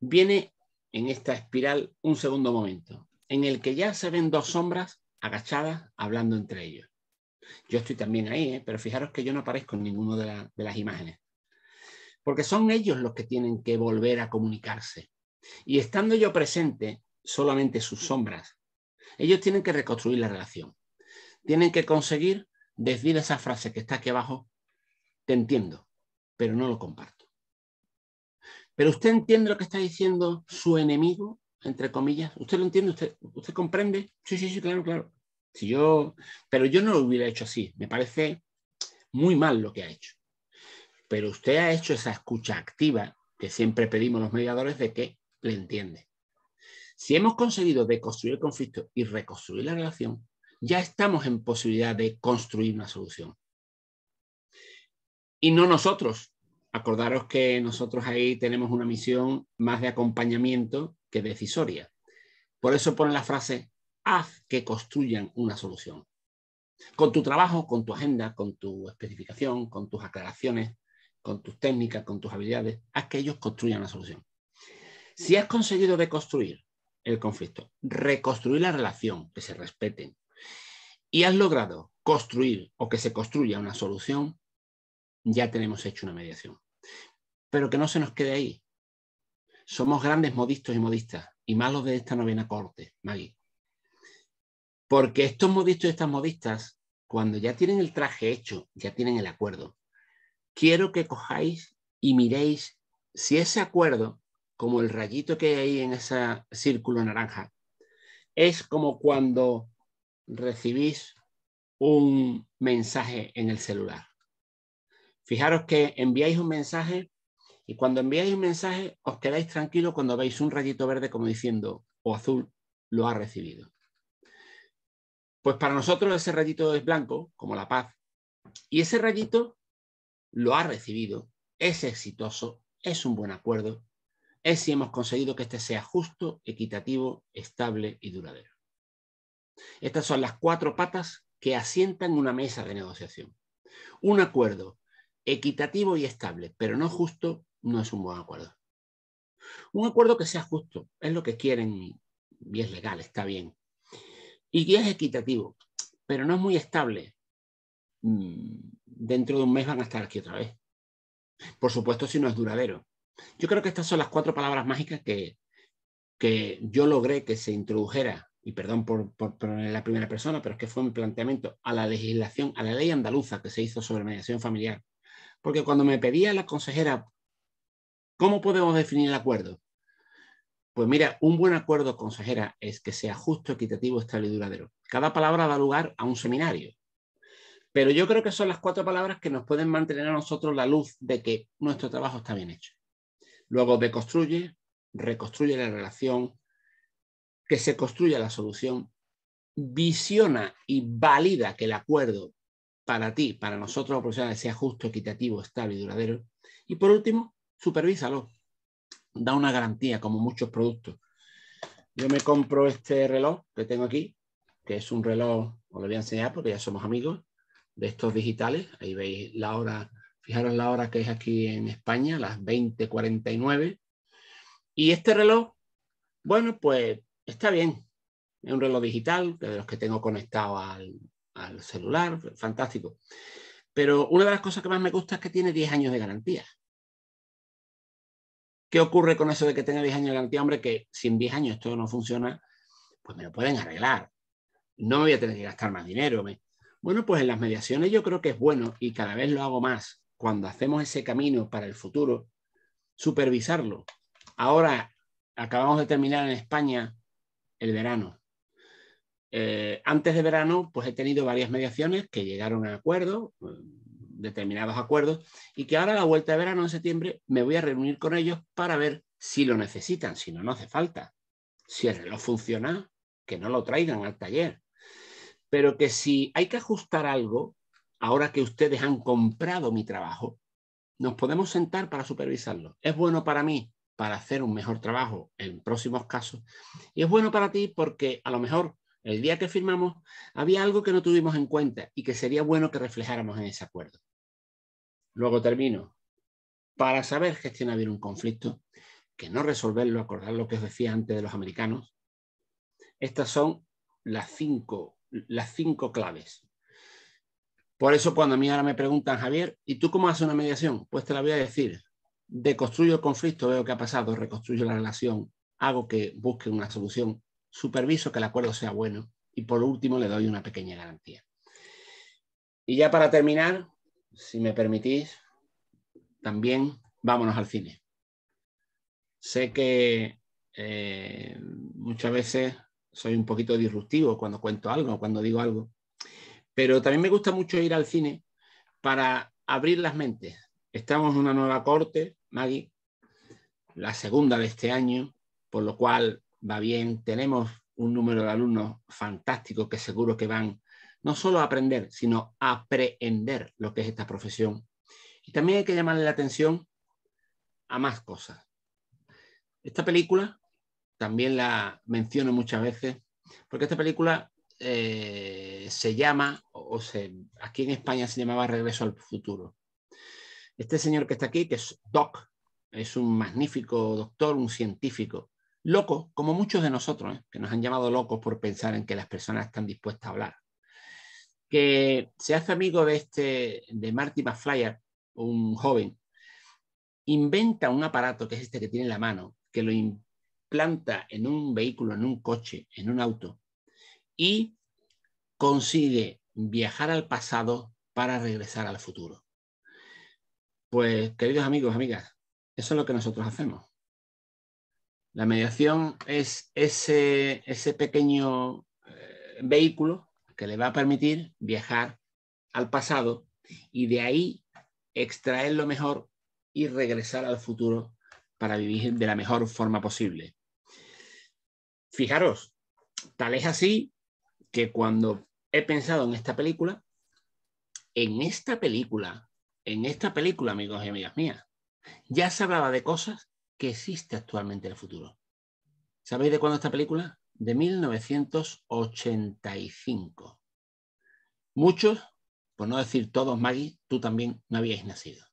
viene en esta espiral un segundo momento, en el que ya se ven dos sombras agachadas hablando entre ellos. Yo estoy también ahí, ¿eh? pero fijaros que yo no aparezco en ninguna de, las imágenes. Porque son ellos los que tienen que volver a comunicarse. Y estando yo presente, solamente sus sombras, ellos tienen que reconstruir la relación. Tienen que conseguir decir esa frase que está aquí abajo, te entiendo, pero no lo comparto. Pero usted entiende lo que está diciendo su enemigo, entre comillas. ¿Usted lo entiende? usted comprende? Sí, sí, sí, claro, claro pero yo no lo hubiera hecho así. Me parece muy mal lo que ha hecho. Pero usted ha hecho esa escucha activa que siempre pedimos los mediadores de que le entiende. Si hemos conseguido deconstruir el conflicto y reconstruir la relación, ya estamos en posibilidad de construir una solución. Y no nosotros. Acordaros que nosotros ahí tenemos una misión más de acompañamiento que decisoria. Por eso pone la frase, haz que construyan una solución. Con tu trabajo, con tu agenda, con tu especificación, con tus aclaraciones, con tus técnicas, con tus habilidades, haz que ellos construyan la solución. Si has conseguido deconstruir el conflicto, reconstruir la relación, que se respeten, y has logrado construir o que se construya una solución, ya tenemos hecho una mediación. Pero que no se nos quede ahí. Somos grandes modistas y modistas, y malos de esta novena corte, Maggie. Porque estos modistas y estas modistas, cuando ya tienen el traje hecho, ya tienen el acuerdo, quiero que cojáis y miréis si ese acuerdo, como el rayito que hay ahí en ese círculo naranja, es como cuando recibís un mensaje en el celular. Fijaros que enviáis un mensaje y cuando enviáis un mensaje os quedáis tranquilos cuando veis un rayito verde como diciendo o azul lo ha recibido. Pues para nosotros ese rayito es blanco, como la paz, y ese rayito lo ha recibido, es exitoso, es un buen acuerdo, es si hemos conseguido que este sea justo, equitativo, estable y duradero. Estas son las cuatro patas que asientan una mesa de negociación. Un acuerdo equitativo y estable, pero no justo, no es un buen acuerdo. Un acuerdo que sea justo, es lo que quieren bien es legal, está bien y que es equitativo, pero no es muy estable. Mm, dentro de un mes van a estar aquí otra vez. Por supuesto, si no es duradero. Yo creo que estas son las cuatro palabras mágicas que, que yo logré que se introdujera, y perdón por, por, la primera persona, pero es que fue mi planteamiento a la legislación, a la ley andaluza que se hizo sobre mediación familiar. Porque cuando me pedía la consejera, ¿cómo podemos definir el acuerdo? Pues mira, un buen acuerdo, consejera, es que sea justo, equitativo, estable y duradero. Cada palabra da lugar a un seminario. Pero yo creo que son las cuatro palabras que nos pueden mantener a nosotros la luz de que nuestro trabajo está bien hecho. Luego deconstruye, reconstruye la relación, que se construya la solución, visiona y valida que el acuerdo para ti, para nosotros profesionales, sea justo, equitativo, estable y duradero. Y por último, supervísalo da una garantía, como muchos productos. Yo me compro este reloj que tengo aquí, que es un reloj, os lo voy a enseñar porque ya somos amigos, de estos digitales. Ahí veis la hora, fijaros la hora que es aquí en España, las 20.49. Y este reloj, bueno, pues está bien. Es un reloj digital, de los que tengo conectado al, celular, fantástico. Pero una de las cosas que más me gusta es que tiene 10 años de garantía. ¿Qué ocurre con eso de que tenga 10 años de garantía? que si en 10 años todo no funciona, pues me lo pueden arreglar. No me voy a tener que gastar más dinero. Bueno, pues en las mediaciones yo creo que es bueno y cada vez lo hago más. Cuando hacemos ese camino para el futuro, supervisarlo. Ahora acabamos de terminar en España el verano. Eh, antes de verano, pues he tenido varias mediaciones que llegaron a acuerdo determinados acuerdos y que ahora a la vuelta de verano en septiembre me voy a reunir con ellos para ver si lo necesitan, si no, no hace falta. Si el reloj funciona, que no lo traigan al taller. Pero que si hay que ajustar algo, ahora que ustedes han comprado mi trabajo, nos podemos sentar para supervisarlo. Es bueno para mí, para hacer un mejor trabajo en próximos casos. Y es bueno para ti porque a lo mejor el día que firmamos había algo que no tuvimos en cuenta y que sería bueno que reflejáramos en ese acuerdo. Luego termino. Para saber gestionar bien un conflicto, que no resolverlo, acordar lo que os decía antes de los americanos, estas son las cinco, las cinco claves. Por eso cuando a mí ahora me preguntan, Javier, ¿y tú cómo haces una mediación? Pues te la voy a decir. Deconstruyo el conflicto, veo qué ha pasado, reconstruyo la relación, hago que busque una solución, superviso que el acuerdo sea bueno y por último le doy una pequeña garantía. Y ya para terminar, si me permitís, también vámonos al cine. Sé que eh, muchas veces soy un poquito disruptivo cuando cuento algo, cuando digo algo, pero también me gusta mucho ir al cine para abrir las mentes. Estamos en una nueva corte, Maggie, la segunda de este año, por lo cual va bien, tenemos un número de alumnos fantásticos que seguro que van no solo aprender, sino aprehender lo que es esta profesión. Y también hay que llamarle la atención a más cosas. Esta película, también la menciono muchas veces, porque esta película eh, se llama, o se, aquí en España se llamaba Regreso al Futuro. Este señor que está aquí, que es Doc, es un magnífico doctor, un científico, loco, como muchos de nosotros, ¿eh? que nos han llamado locos por pensar en que las personas están dispuestas a hablar que se hace amigo de, este, de Marty McFlyer, un joven, inventa un aparato que es este que tiene en la mano, que lo implanta en un vehículo, en un coche, en un auto, y consigue viajar al pasado para regresar al futuro. Pues, queridos amigos, amigas, eso es lo que nosotros hacemos. La mediación es ese, ese pequeño eh, vehículo que le va a permitir viajar al pasado y de ahí extraer lo mejor y regresar al futuro para vivir de la mejor forma posible. Fijaros, tal es así que cuando he pensado en esta película, en esta película, en esta película, amigos y amigas mías, ya se hablaba de cosas que existe actualmente en el futuro. ¿Sabéis de cuándo esta película? de 1985. Muchos, por no decir todos, Maggie, tú también no habíais nacido.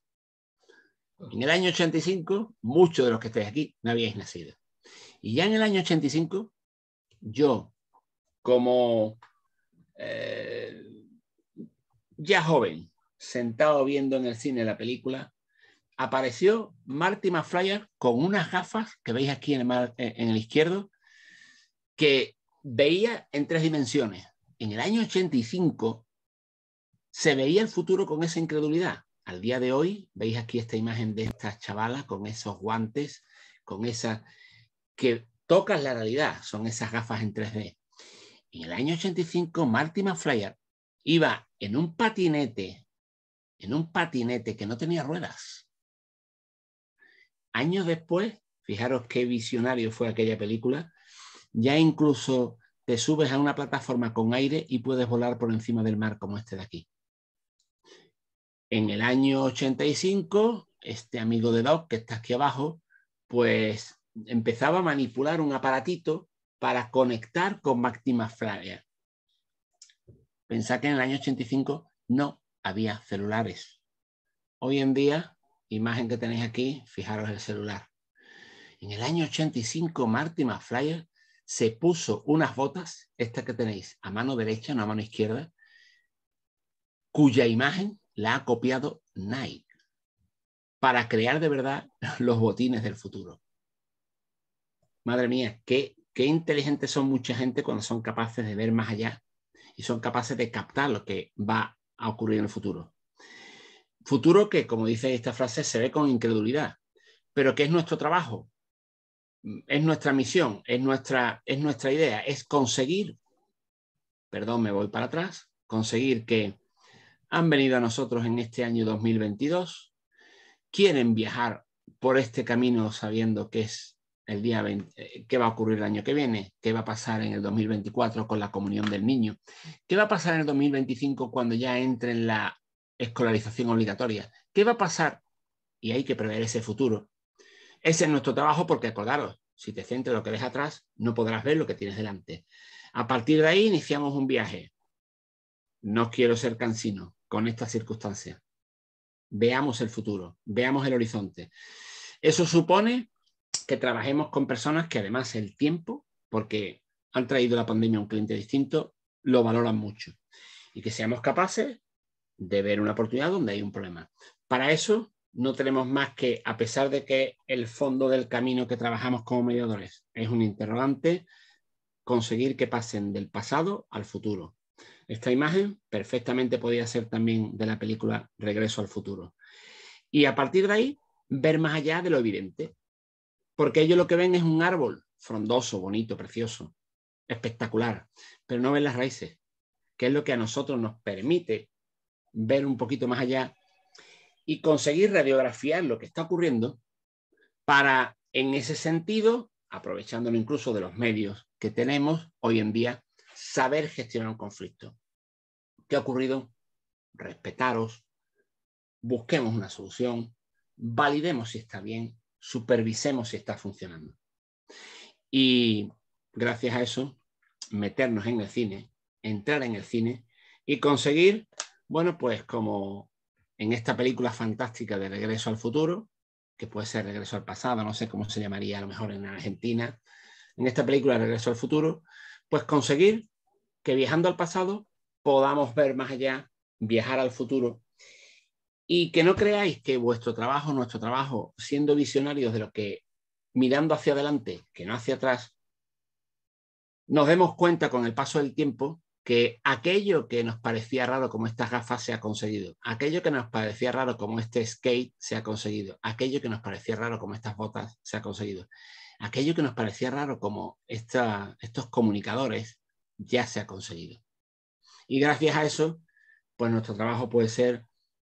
En el año 85, muchos de los que estáis aquí no habíais nacido. Y ya en el año 85, yo, como eh, ya joven, sentado viendo en el cine la película, apareció Marty McFlyer con unas gafas que veis aquí en el, en el izquierdo, que veía en tres dimensiones. En el año 85 se veía el futuro con esa incredulidad. Al día de hoy, veis aquí esta imagen de estas chavalas con esos guantes, con esas que tocas la realidad, son esas gafas en 3D. En el año 85, Marty McFlyer iba en un patinete, en un patinete que no tenía ruedas. Años después, fijaros qué visionario fue aquella película, ya incluso te subes a una plataforma con aire y puedes volar por encima del mar como este de aquí. En el año 85, este amigo de Doc, que está aquí abajo, pues empezaba a manipular un aparatito para conectar con Máxima Flyer. Pensad que en el año 85 no había celulares. Hoy en día, imagen que tenéis aquí, fijaros el celular. En el año 85, Máxima Flyer se puso unas botas, estas que tenéis a mano derecha, no a mano izquierda, cuya imagen la ha copiado Nike para crear de verdad los botines del futuro. Madre mía, qué, qué inteligentes son mucha gente cuando son capaces de ver más allá y son capaces de captar lo que va a ocurrir en el futuro. Futuro que, como dice esta frase, se ve con incredulidad, pero que es nuestro trabajo, es nuestra misión, es nuestra, es nuestra idea, es conseguir, perdón, me voy para atrás, conseguir que han venido a nosotros en este año 2022, quieren viajar por este camino sabiendo que es el día 20, eh, qué va a ocurrir el año que viene, qué va a pasar en el 2024 con la comunión del niño, qué va a pasar en el 2025 cuando ya entre en la escolarización obligatoria, qué va a pasar, y hay que prever ese futuro, ese es nuestro trabajo porque acordaros, si te centras lo que ves atrás, no podrás ver lo que tienes delante. A partir de ahí iniciamos un viaje. No quiero ser cansino con estas circunstancias. Veamos el futuro, veamos el horizonte. Eso supone que trabajemos con personas que además el tiempo, porque han traído la pandemia a un cliente distinto, lo valoran mucho. Y que seamos capaces de ver una oportunidad donde hay un problema. Para eso no tenemos más que, a pesar de que el fondo del camino que trabajamos como mediadores es un interrogante, conseguir que pasen del pasado al futuro. Esta imagen perfectamente podía ser también de la película Regreso al futuro. Y a partir de ahí, ver más allá de lo evidente, porque ellos lo que ven es un árbol frondoso, bonito, precioso, espectacular, pero no ven las raíces, que es lo que a nosotros nos permite ver un poquito más allá y conseguir radiografiar lo que está ocurriendo para, en ese sentido, aprovechándolo incluso de los medios que tenemos hoy en día, saber gestionar un conflicto. ¿Qué ha ocurrido? Respetaros, busquemos una solución, validemos si está bien, supervisemos si está funcionando. Y gracias a eso, meternos en el cine, entrar en el cine y conseguir, bueno, pues como en esta película fantástica de Regreso al Futuro, que puede ser Regreso al Pasado, no sé cómo se llamaría a lo mejor en Argentina, en esta película de Regreso al Futuro, pues conseguir que viajando al pasado podamos ver más allá, viajar al futuro y que no creáis que vuestro trabajo, nuestro trabajo, siendo visionarios de lo que mirando hacia adelante, que no hacia atrás, nos demos cuenta con el paso del tiempo que aquello que nos parecía raro como estas gafas se ha conseguido, aquello que nos parecía raro como este skate se ha conseguido, aquello que nos parecía raro como estas botas se ha conseguido, aquello que nos parecía raro como estos comunicadores ya se ha conseguido. Y gracias a eso, pues nuestro trabajo puede ser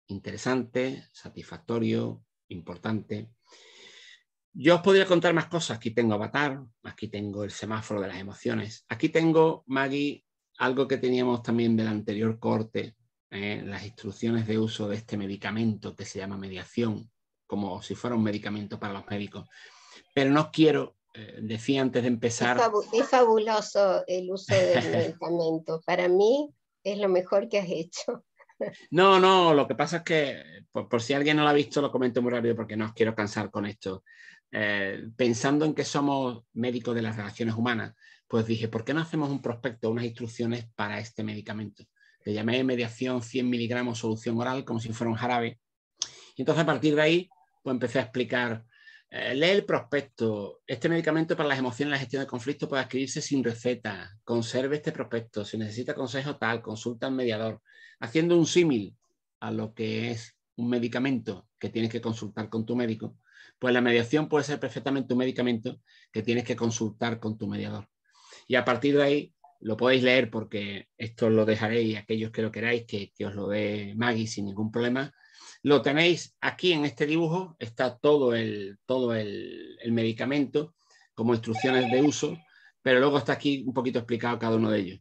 interesante, satisfactorio, importante. Yo os podría contar más cosas. Aquí tengo Avatar, aquí tengo el semáforo de las emociones. Aquí tengo, Maggie, algo que teníamos también del anterior corte, eh, las instrucciones de uso de este medicamento que se llama mediación, como si fuera un medicamento para los médicos. Pero no quiero, eh, decía antes de empezar... Es, fabuloso el uso del medicamento. Para mí es lo mejor que has hecho. No, no, lo que pasa es que, por, si alguien no lo ha visto, lo comento muy rápido porque no os quiero cansar con esto. Eh, pensando en que somos médicos de las relaciones humanas, pues dije, ¿por qué no hacemos un prospecto, unas instrucciones para este medicamento? Le llamé mediación 100 miligramos solución oral, como si fuera un jarabe. Y entonces a partir de ahí, pues empecé a explicar, eh, lee el prospecto, este medicamento para las emociones y la gestión de conflictos puede adquirirse sin receta, conserve este prospecto, si necesita consejo tal, consulta al mediador, haciendo un símil a lo que es un medicamento que tienes que consultar con tu médico, pues la mediación puede ser perfectamente un medicamento que tienes que consultar con tu mediador. Y a partir de ahí lo podéis leer porque esto lo dejaréis aquellos que lo queráis, que, os lo dé Maggie sin ningún problema. Lo tenéis aquí en este dibujo, está todo el, todo el, medicamento como instrucciones de uso, pero luego está aquí un poquito explicado cada uno de ellos.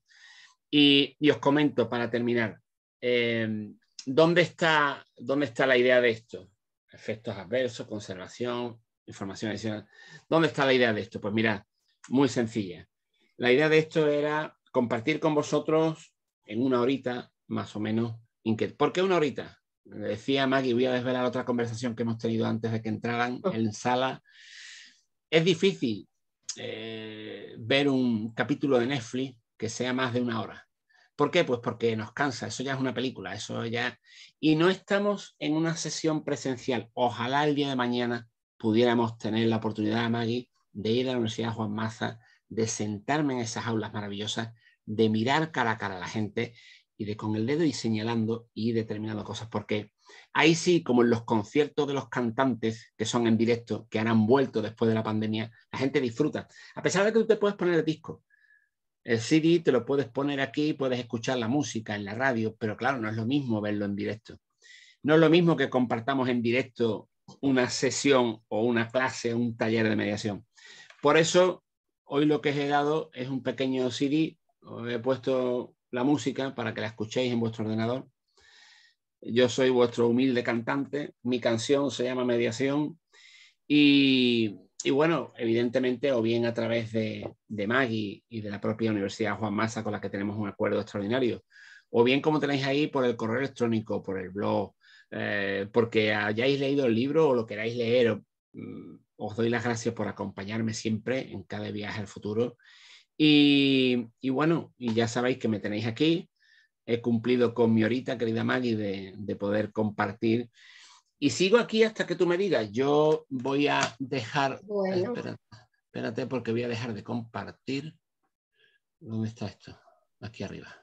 Y, os comento para terminar, em, ¿dónde, está, ¿dónde está la idea de esto? Efectos adversos, conservación, información adicional. ¿Dónde está la idea de esto? Pues mirad, muy sencilla. La idea de esto era compartir con vosotros en una horita, más o menos, ¿Por qué una horita? decía Maggie, voy a desvelar otra conversación que hemos tenido antes de que entraran oh. en sala. Es difícil eh, ver un capítulo de Netflix que sea más de una hora. ¿Por qué? Pues porque nos cansa, eso ya es una película, eso ya... Y no estamos en una sesión presencial. Ojalá el día de mañana pudiéramos tener la oportunidad, Maggie, de ir a la Universidad Juan Maza de sentarme en esas aulas maravillosas, de mirar cara a cara a la gente y de con el dedo y señalando y determinando cosas, porque ahí sí, como en los conciertos de los cantantes que son en directo, que han vuelto después de la pandemia, la gente disfruta. A pesar de que tú te puedes poner el disco, el CD te lo puedes poner aquí, puedes escuchar la música en la radio, pero claro, no es lo mismo verlo en directo. No es lo mismo que compartamos en directo una sesión o una clase, un taller de mediación. Por eso Hoy lo que he dado es un pequeño CD, os he puesto la música para que la escuchéis en vuestro ordenador. Yo soy vuestro humilde cantante, mi canción se llama Mediación y, bueno, evidentemente o bien a través de, Maggie y de la propia Universidad Juan Massa con la que tenemos un acuerdo extraordinario, o bien como tenéis ahí por el correo electrónico, por el blog, eh, porque hayáis leído el libro o lo queráis leer, mm, os doy las gracias por acompañarme siempre en cada viaje al futuro. Y, bueno, y ya sabéis que me tenéis aquí. He cumplido con mi horita, querida Maggie, de, poder compartir. Y sigo aquí hasta que tú me digas. Yo voy a dejar. Espérate, porque voy a dejar de compartir. ¿Dónde está esto? Aquí arriba.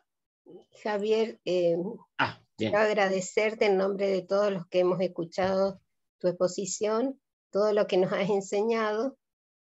Javier, eh, ah, quiero agradecerte en nombre de todos los que hemos escuchado tu exposición todo lo que nos has enseñado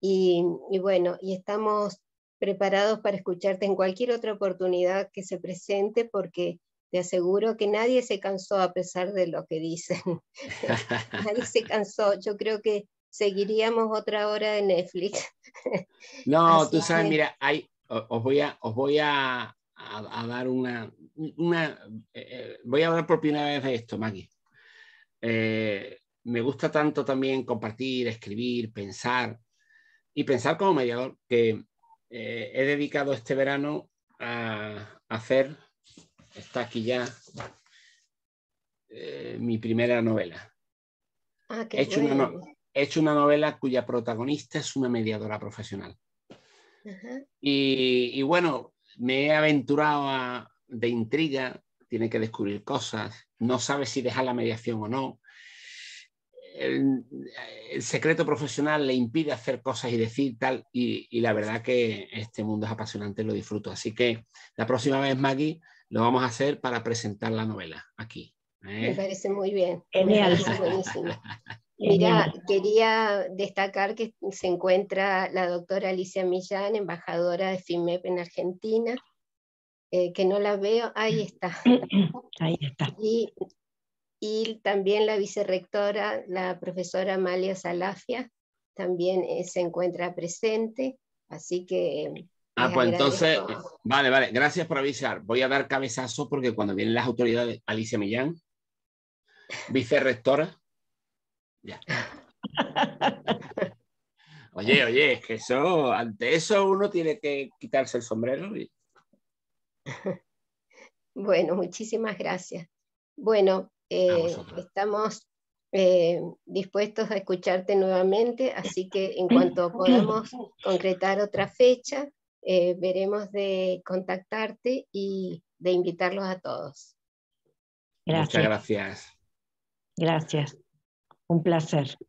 y, bueno, y estamos preparados para escucharte en cualquier otra oportunidad que se presente porque te aseguro que nadie se cansó a pesar de lo que dicen. nadie se cansó. Yo creo que seguiríamos otra hora de Netflix. no, tú sabes, mira, hay, os voy a, os voy a, a, dar una, una eh, eh, voy a hablar por primera vez de esto, Maggie. Eh, me gusta tanto también compartir, escribir, pensar y pensar como mediador que eh, he dedicado este verano a hacer, está aquí ya, eh, mi primera novela. Ah, he, hecho una novela cuya protagonista es una mediadora profesional. Y, bueno, me he aventurado de intriga, tiene que descubrir cosas, no sabe si dejar la mediación o no, el, secreto profesional le impide hacer cosas y decir tal, y, la verdad que este mundo es apasionante, lo disfruto. Así que la próxima vez, Maggie, lo vamos a hacer para presentar la novela aquí. ¿eh? Me parece muy bien. Genial. Mira, quería destacar que se encuentra la doctora Alicia Millán, embajadora de FIMEP en Argentina, eh, que no la veo, ahí está. Ahí está y también la vicerrectora, la profesora Amalia Salafia, también eh, se encuentra presente, así que... Eh, ah, pues entonces, vale, vale, gracias por avisar. Voy a dar cabezazo porque cuando vienen las autoridades, Alicia Millán, vicerrectora, ya. Oye, oye, es que eso, ante eso uno tiene que quitarse el sombrero. Bueno, muchísimas gracias. Bueno, eh, estamos eh, dispuestos a escucharte nuevamente, así que en cuanto podamos concretar otra fecha, eh, veremos de contactarte y de invitarlos a todos. Muchas gracias. Gracias. Un placer.